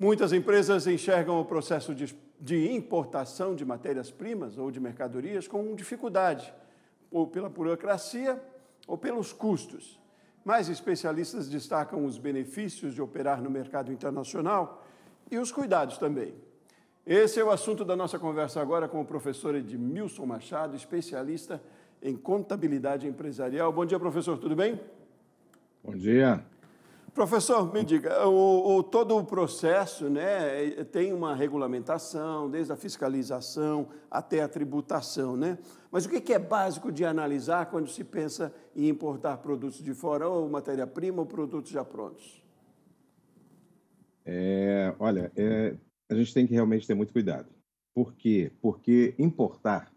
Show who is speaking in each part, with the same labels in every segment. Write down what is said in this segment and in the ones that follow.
Speaker 1: Muitas empresas enxergam o processo de, importação de matérias-primas ou de mercadorias com dificuldade, ou pela burocracia ou pelos custos. Mas especialistas destacam os benefícios de operar no mercado internacional e os cuidados também. Esse é o assunto da nossa conversa agora com o professor Edmilson Machado, especialista em contabilidade empresarial. Bom dia, professor, tudo bem? Bom dia. Professor, me diga, o, o, todo o processo né, é, tem uma regulamentação, desde a fiscalização até a tributação, né? Mas o que é básico de analisar quando se pensa em importar produtos de fora, ou matéria-prima, ou produtos já prontos?
Speaker 2: É, olha, é, a gente tem que realmente ter muito cuidado. Por quê? Porque importar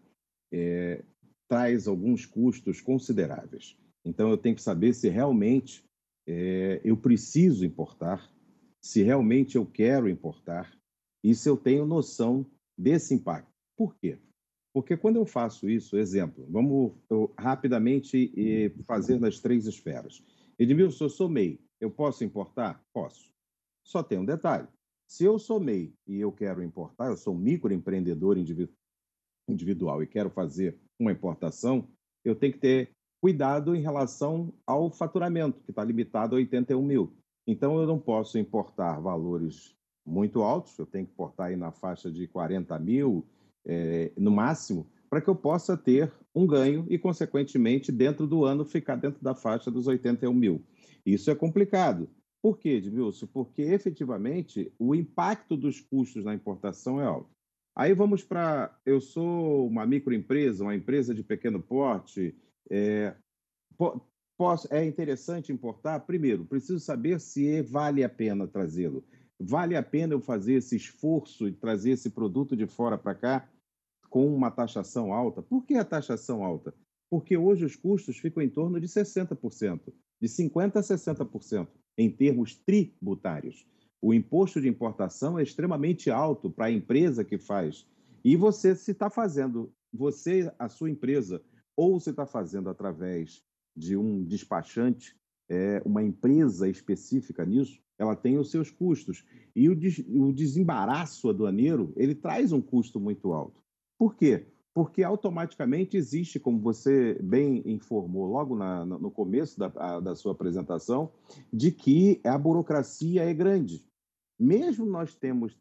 Speaker 2: é, traz alguns custos consideráveis. Então, eu tenho que saber se realmente é, eu preciso importar, se realmente eu quero importar, e se eu tenho noção desse impacto. Por quê? Porque quando eu faço isso, exemplo, vamos rapidamente fazer nas três esferas. Edmilson, eu sou MEI, eu posso importar? Posso. Só tem um detalhe. Se eu sou MEI e eu quero importar, eu sou um microempreendedor individual e quero fazer uma importação, eu tenho que ter cuidado em relação ao faturamento, que está limitado a 81 mil. Então, eu não posso importar valores muito altos, eu tenho que importar aí na faixa de 40 mil, é, no máximo, para que eu possa ter um ganho e, consequentemente, dentro do ano, ficar dentro da faixa dos 81 mil. Isso é complicado. Por quê, Edmilson? Porque, efetivamente, o impacto dos custos na importação é alto. Aí vamos para. Eu sou uma microempresa, uma empresa de pequeno porte, é, posso, é interessante importar? Primeiro, preciso saber se vale a pena trazê-lo. Vale a pena eu fazer esse esforço e trazer esse produto de fora para cá com uma taxação alta? Por que a taxação alta? Porque hoje os custos ficam em torno de 60%, de 50% a 60% em termos tributários. O imposto de importação é extremamente alto para a empresa que faz. E você, se está fazendo, você, a sua empresa, ou você está fazendo através de um despachante, é, uma empresa específica nisso, ela tem os seus custos. E o, des, o desembaraço aduaneiro, ele traz um custo muito alto. Por quê? Porque automaticamente existe, como você bem informou logo na, no começo da, a, da sua apresentação, de que a burocracia é grande. Mesmo nós temos,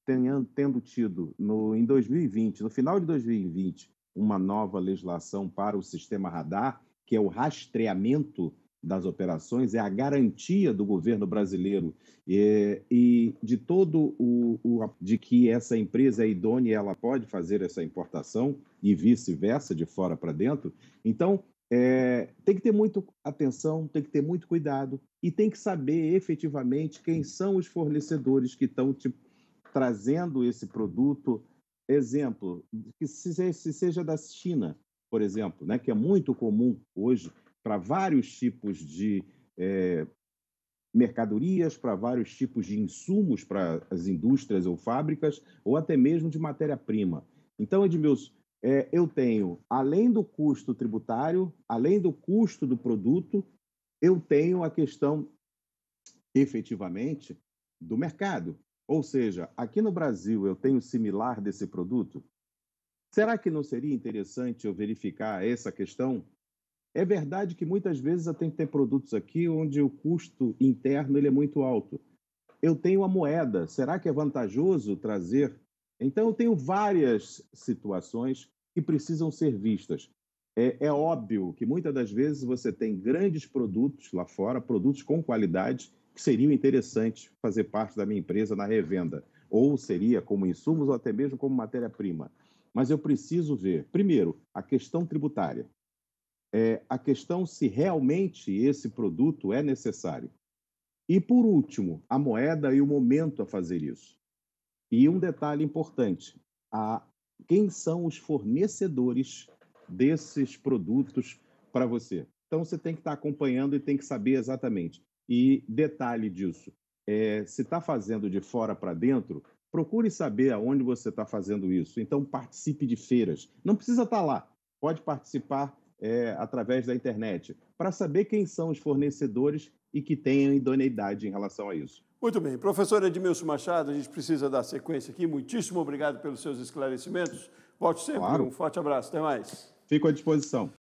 Speaker 2: tendo tido no, em 2020, no final de 2020, uma nova legislação para o sistema radar, que é o rastreamento das operações, é a garantia do governo brasileiro e, e de todo o, o, de que essa empresa é idônea, ela pode fazer essa importação e vice-versa de fora para dentro. Então é, tem que ter muito atenção, tem que ter muito cuidado e tem que saber efetivamente quem são os fornecedores que estão te trazendo esse produto exemplo, que se, seja da China, por exemplo, né, que é muito comum hoje para vários tipos de é, mercadorias, para vários tipos de insumos para as indústrias ou fábricas, ou até mesmo de matéria-prima. Então, Edmilson, é, eu tenho, além do custo tributário, além do custo do produto, eu tenho a questão, efetivamente, do mercado. Ou seja, aqui no Brasil eu tenho similar desse produto? Será que não seria interessante eu verificar essa questão? É verdade que muitas vezes eu tenho que ter produtos aqui onde o custo interno ele é muito alto. Eu tenho a moeda, será que é vantajoso trazer? Então, eu tenho várias situações que precisam ser vistas. É, é óbvio que muitas das vezes você tem grandes produtos lá fora, produtos com qualidade, que seriam interessantes fazer parte da minha empresa na revenda, ou seria como insumos ou até mesmo como matéria-prima. Mas eu preciso ver, primeiro, a questão tributária. É, a questão se realmente esse produto é necessário. E, por último, a moeda e o momento a fazer isso. E um detalhe importante: a, quem são os fornecedores desses produtos para você? Então, você tem que estar acompanhando e tem que saber exatamente e detalhe disso: é, se está fazendo de fora para dentro, procure saber aonde você está fazendo isso. Então, participe de feiras. Não precisa estar tá lá, pode participar é, através da internet, para saber quem são os fornecedores e que tenham idoneidade em relação a isso.
Speaker 1: Muito bem. Professor Edmilson Machado, a gente precisa dar sequência aqui. Muitíssimo obrigado pelos seus esclarecimentos. Volte sempre. Claro. Um forte abraço. Até mais.
Speaker 2: Fico à disposição.